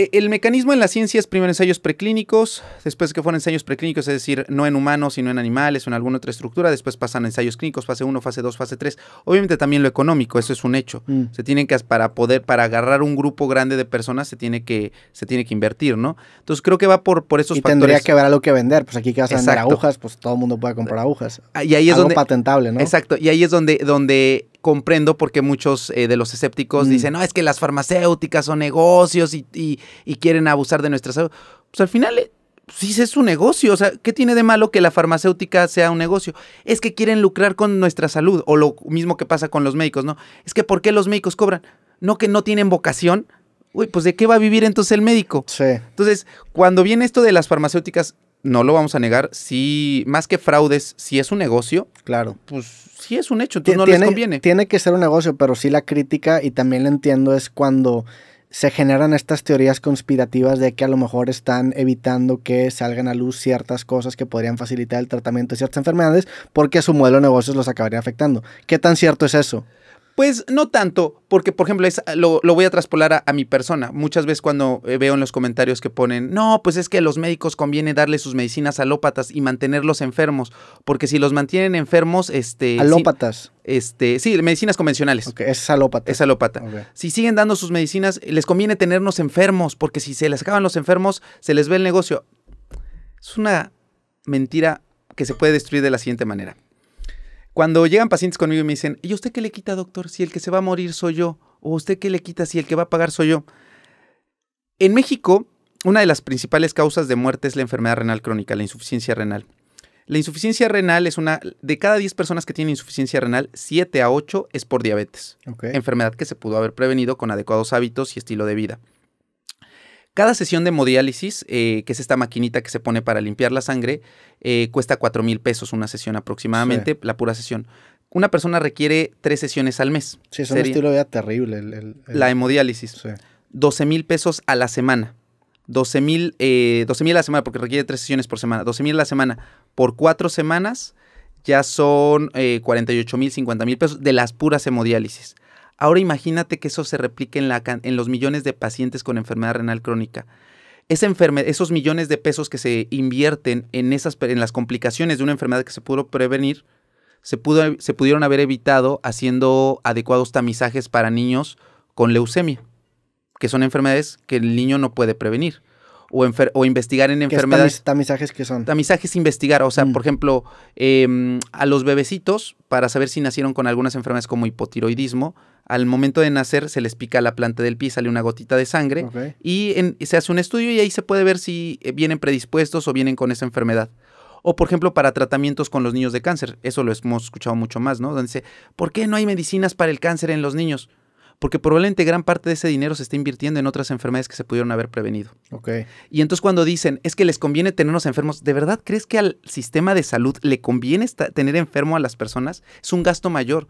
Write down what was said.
Eh, el mecanismo en la ciencia es primero ensayos preclínicos, después que fueron ensayos preclínicos, es decir, no en humanos, sino en animales o en alguna otra estructura, después pasan ensayos clínicos, fase 1, fase 2, fase 3. Obviamente también lo económico, eso es un hecho. Mm. Se tienen que, para poder, para agarrar un grupo grande de personas, se tiene que, se tiene que invertir, ¿no? Entonces creo que va por, por esos y tendría que haber algo que vender, pues aquí que vas a vender agujas, pues todo el mundo puede comprar agujas. Ah, y ahí es algo donde, patentable, ¿no? Exacto, y ahí es donde, donde comprendo porque muchos eh, de los escépticos mm. dicen, no, es que las farmacéuticas son negocios y, quieren abusar de nuestra salud. Pues al final eh, pues, sí es un negocio. O sea, ¿qué tiene de malo que la farmacéutica sea un negocio? Es que quieren lucrar con nuestra salud, o lo mismo que pasa con los médicos, ¿no? Es que ¿por qué los médicos cobran? No que no tienen vocación. Uy, pues ¿de qué va a vivir entonces el médico? Sí. Entonces, cuando viene esto de las farmacéuticas, no lo vamos a negar, sí, más que fraudes, si es un negocio, claro. Pues sí es un hecho, entonces no les conviene. Tiene que ser un negocio, pero sí la crítica, y también la entiendo, es cuando se generan estas teorías conspirativas de que a lo mejor están evitando que salgan a luz ciertas cosas que podrían facilitar el tratamiento de ciertas enfermedades porque su modelo de negocios los acabaría afectando. ¿Qué tan cierto es eso? Pues no tanto, porque por ejemplo es, lo, voy a traspolar a, mi persona. Muchas veces cuando eh, veo en los comentarios que ponen, no, pues es que a los médicos conviene darle sus medicinas alópatas y mantenerlos enfermos, porque si los mantienen enfermos, este... Alópatas. este, sí, medicinas convencionales. Okay, es alópata. Es alópata. Si siguen dando sus medicinas, les conviene tenernos enfermos, porque si se les acaban los enfermos, se les ve el negocio. Es una mentira que se puede destruir de la siguiente manera. Cuando llegan pacientes conmigo y me dicen, ¿y usted qué le quita, doctor, si el que se va a morir soy yo? ¿O usted qué le quita si el que va a pagar soy yo? En México, una de las principales causas de muerte es la enfermedad renal crónica, la insuficiencia renal. La insuficiencia renal es una, de cada 10 personas que tienen insuficiencia renal, 7 a 8 es por diabetes. Enfermedad que se pudo haber prevenido con adecuados hábitos y estilo de vida. Cada sesión de hemodiálisis, eh, que es esta maquinita que se pone para limpiar la sangre, eh, cuesta 4 mil pesos una sesión aproximadamente, la pura sesión. Una persona requiere tres sesiones al mes. Sí, es un estilo de vida terrible. La hemodiálisis. 12 mil pesos a la semana. 12 eh, mil a la semana, porque requiere tres sesiones por semana. 12 mil a la semana por cuatro semanas ya son 48 mil, 50 mil pesos de las puras hemodiálisis. Ahora imagínate que eso se replique en, en los millones de pacientes con enfermedad renal crónica. esos millones de pesos que se invierten en, las complicaciones de una enfermedad que se pudo prevenir, se pudieron haber evitado haciendo adecuados tamizajes para niños con leucemia, que son enfermedades que el niño no puede prevenir o, investigar en enfermedades. ¿Tamizajes que son? Tamizajes investigar, o sea, mm. por ejemplo, em, a los bebecitos, para saber si nacieron con algunas enfermedades como hipotiroidismo, al momento de nacer se les pica la planta del pie, sale una gotita de sangre y se hace un estudio y ahí se puede ver si eh, vienen predispuestos o vienen con esa enfermedad. O, por ejemplo, para tratamientos con los niños de cáncer. Eso lo hemos escuchado mucho más, ¿no? Donde dice, ¿por qué no hay medicinas para el cáncer en los niños? porque probablemente gran parte de ese dinero se está invirtiendo en otras enfermedades que se pudieron haber prevenido. Ok. Y entonces cuando dicen, es que les conviene tenernos enfermos, ¿de verdad crees que al sistema de salud le conviene tener enfermo a las personas? Es un gasto mayor,